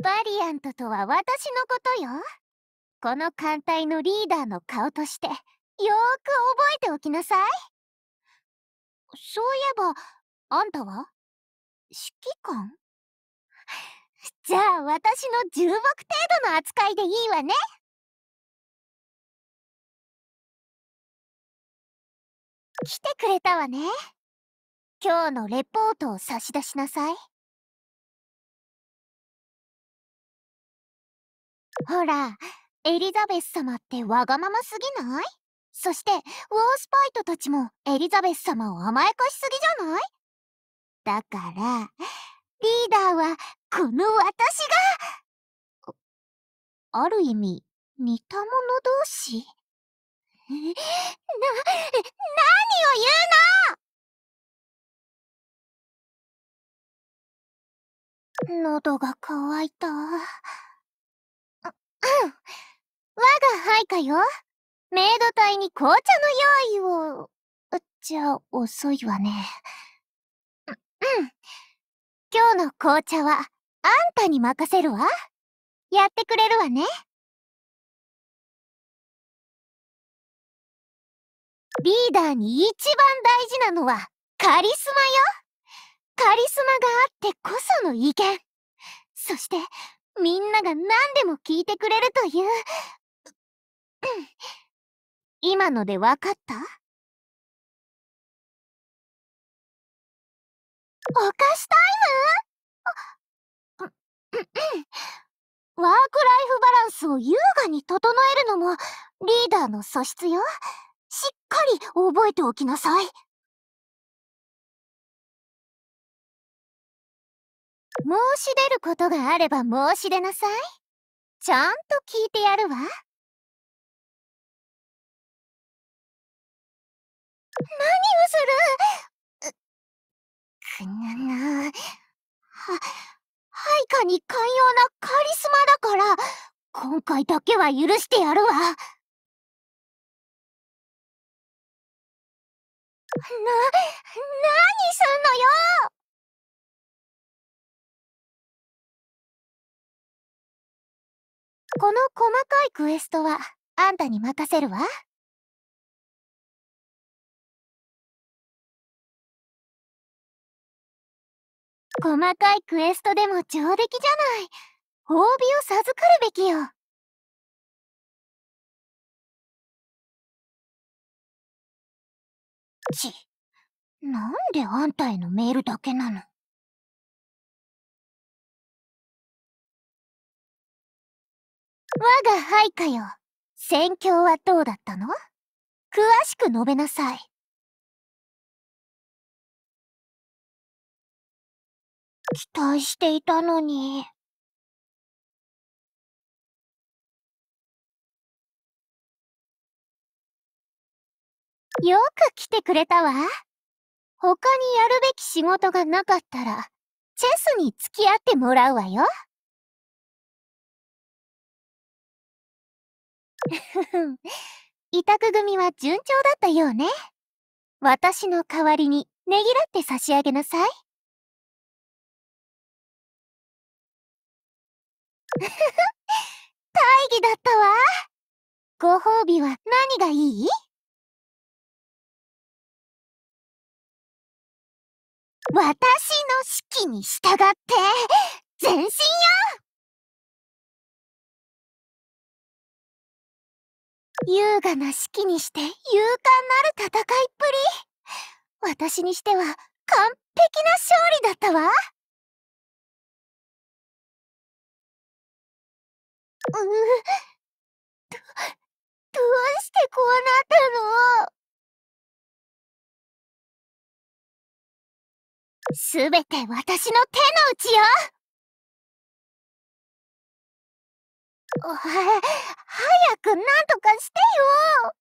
バリアントとは私のことよこの艦隊のリーダーの顔としてよーく覚えておきなさいそういえばあんたは指揮官じゃあ私の重木程度の扱いでいいわね来てくれたわね今日のレポートを差し出しなさいほら、エリザベス様ってわがまますぎないそして、ウォースパイトたちもエリザベス様を甘やかしすぎじゃないだから、リーダーはこの私がある意味、似た者同士な、何を言うの喉が渇いた。うん。我が配下よ。メイド隊に紅茶の用意を。じゃあ、遅いわね。う、うん。今日の紅茶は、あんたに任せるわ。やってくれるわね。リーダーに一番大事なのは、カリスマよ。カリスマがあってこその威厳。そして、みんなが何でも聞いてくれるという。今ので分かったお菓子タイムワークライフバランスを優雅に整えるのもリーダーの素質よ。しっかり覚えておきなさい。し出ることがあれば申し出なさい。ちゃんと聞いてやるわ。何をするくぬぬ。は、配下に寛容なカリスマだから、今回だけは許してやるわ。な、何すんのこの細かいクエストはあんたに任せるわ。細かいクエストでも上出来じゃない。褒美を授かるべきよ。ち、なんであんたへのメールだけなの我が配下よ。戦況はどうだったの詳しく述べなさい。期待していたのに。よく来てくれたわ。他にやるべき仕事がなかったら、チェスに付き合ってもらうわよ。委託組は順調だったようね。私の代わりにねぎらって差し上げなさい。大義だったわ。ご褒美は何がいい私の指揮に従って前進よ優雅な式にして勇敢なる戦いっぷり私にしては完璧な勝利だったわうどどうしてこうなったのすべて私の手の内よ早く何とかしてよ